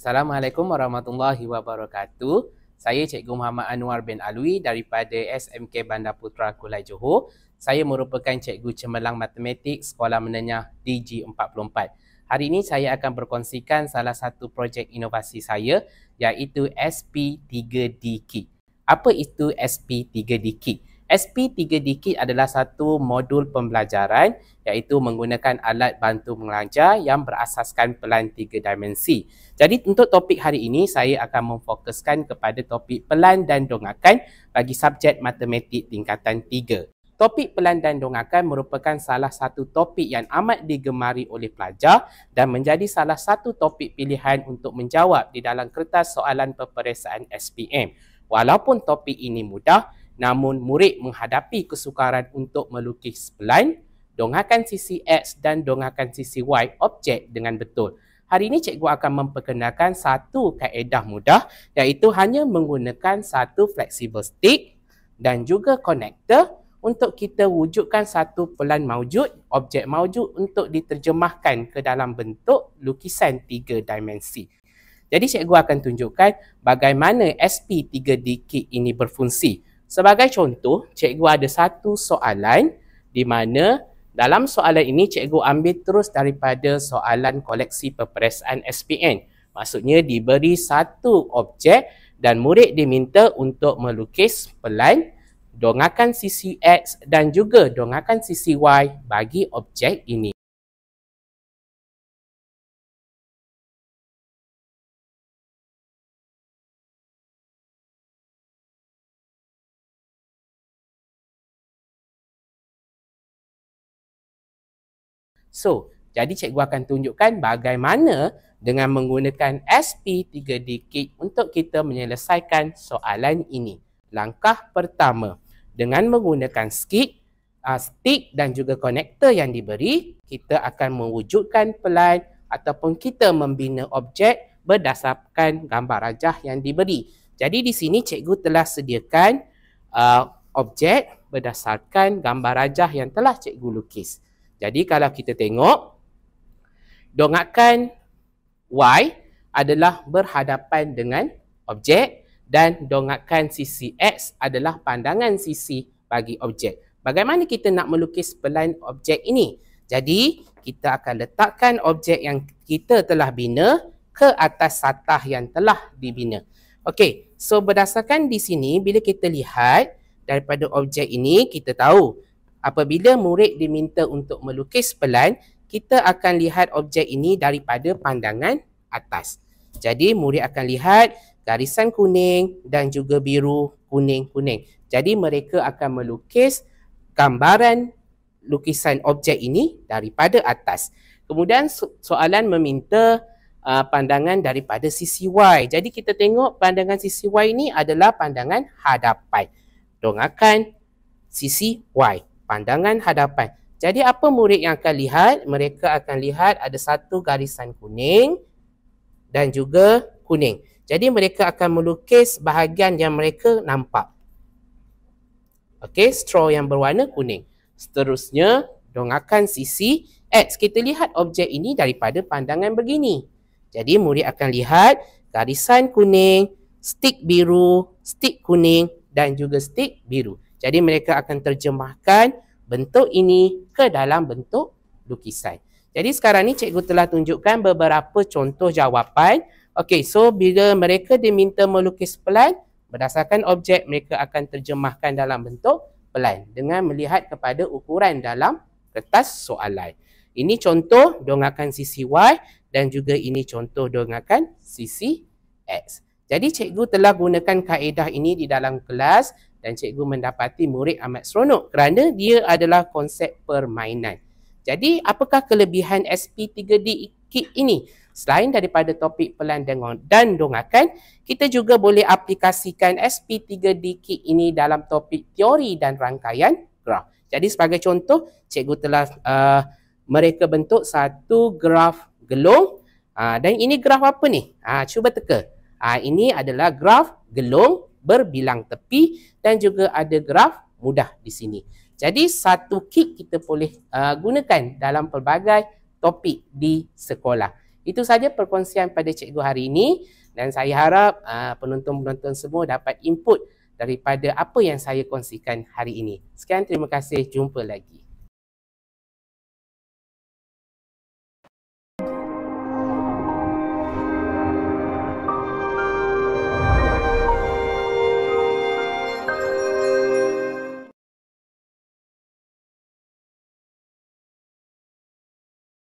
Assalamualaikum warahmatullahi wabarakatuh. Saya Cikgu Muhammad Anwar bin Alwi daripada SMK Bandar Putra Kulai Johor. Saya merupakan Cikgu Cemerlang Matematik Sekolah Menengah DG44. Hari ini saya akan berkongsikan salah satu projek inovasi saya iaitu SP3D Kit. Apa itu SP3D Kit? SP 3D Kit adalah satu modul pembelajaran iaitu menggunakan alat bantu mengelajar yang berasaskan pelan tiga dimensi. Jadi untuk topik hari ini saya akan memfokuskan kepada topik pelan dan dongakan bagi subjek matematik tingkatan tiga. Topik pelan dan dongakan merupakan salah satu topik yang amat digemari oleh pelajar dan menjadi salah satu topik pilihan untuk menjawab di dalam kertas soalan peperiksaan SPM. Walaupun topik ini mudah, Namun murid menghadapi kesukaran untuk melukis spline, dongakan sisi X dan dongakan sisi Y objek dengan betul. Hari ini cikgu akan memperkenalkan satu kaedah mudah iaitu hanya menggunakan satu flexible stick dan juga konektor untuk kita wujudkan satu pelan maujud, objek maujud untuk diterjemahkan ke dalam bentuk lukisan tiga dimensi. Jadi cikgu akan tunjukkan bagaimana SP3D kit ini berfungsi. Sebagai contoh, cikgu ada satu soalan di mana dalam soalan ini cikgu ambil terus daripada soalan koleksi peperiksaan SPN. Maksudnya diberi satu objek dan murid diminta untuk melukis pelan dongakan sisi X dan juga dongakan sisi Y bagi objek ini. So, jadi cikgu akan tunjukkan bagaimana dengan menggunakan SP3D kit untuk kita menyelesaikan soalan ini. Langkah pertama, dengan menggunakan skit, uh, ah, stick dan juga konektor yang diberi, kita akan mewujudkan pelan ataupun kita membina objek berdasarkan gambar rajah yang diberi. Jadi di sini cikgu telah sediakan uh, objek berdasarkan gambar rajah yang telah cikgu lukis. Jadi kalau kita tengok dongakan y adalah berhadapan dengan objek dan dongakan sisi x adalah pandangan sisi bagi objek. Bagaimana kita nak melukis pelan objek ini? Jadi kita akan letakkan objek yang kita telah bina ke atas satah yang telah dibina. Okey, so berdasarkan di sini bila kita lihat daripada objek ini kita tahu Apabila murid diminta untuk melukis pelan, kita akan lihat objek ini daripada pandangan atas. Jadi murid akan lihat garisan kuning dan juga biru kuning-kuning. Jadi mereka akan melukis gambaran lukisan objek ini daripada atas. Kemudian so soalan meminta uh, pandangan daripada sisi Y. Jadi kita tengok pandangan sisi Y ini adalah pandangan hadapan. Dongakan sisi Y pandangan hadapan. Jadi apa murid yang akan lihat? Mereka akan lihat ada satu garisan kuning dan juga kuning. Jadi mereka akan melukis bahagian yang mereka nampak. Okey, straw yang berwarna kuning. Seterusnya, dongakan sisi X. Kita lihat objek ini daripada pandangan begini. Jadi murid akan lihat garisan kuning, stick biru, stick kuning dan juga stick biru. Jadi mereka akan terjemahkan bentuk ini ke dalam bentuk lukisan. Jadi sekarang ni cikgu telah tunjukkan beberapa contoh jawapan. Okey, so bila mereka diminta melukis pelan, berdasarkan objek mereka akan terjemahkan dalam bentuk pelan dengan melihat kepada ukuran dalam kertas soalan. Ini contoh dongakan sisi Y dan juga ini contoh dongakan sisi X. Jadi cikgu telah gunakan kaedah ini di dalam kelas dan cikgu mendapati murid amat seronok kerana dia adalah konsep permainan. Jadi apakah kelebihan SP3D kit ini? Selain daripada topik pelan dengar dan dongakan, kita juga boleh aplikasikan SP3D kit ini dalam topik teori dan rangkaian graf. Jadi sebagai contoh, cikgu telah uh, mereka bentuk satu graf gelung uh, dan ini graf apa ni? Uh, cuba teka. Uh, ini adalah graf gelung berbilang tepi dan juga ada graf mudah di sini. Jadi satu kick kita boleh uh, gunakan dalam pelbagai topik di sekolah. Itu saja perkongsian pada cikgu hari ini dan saya harap uh, penonton-penonton uh, semua dapat input daripada apa yang saya kongsikan hari ini. Sekian terima kasih, jumpa lagi.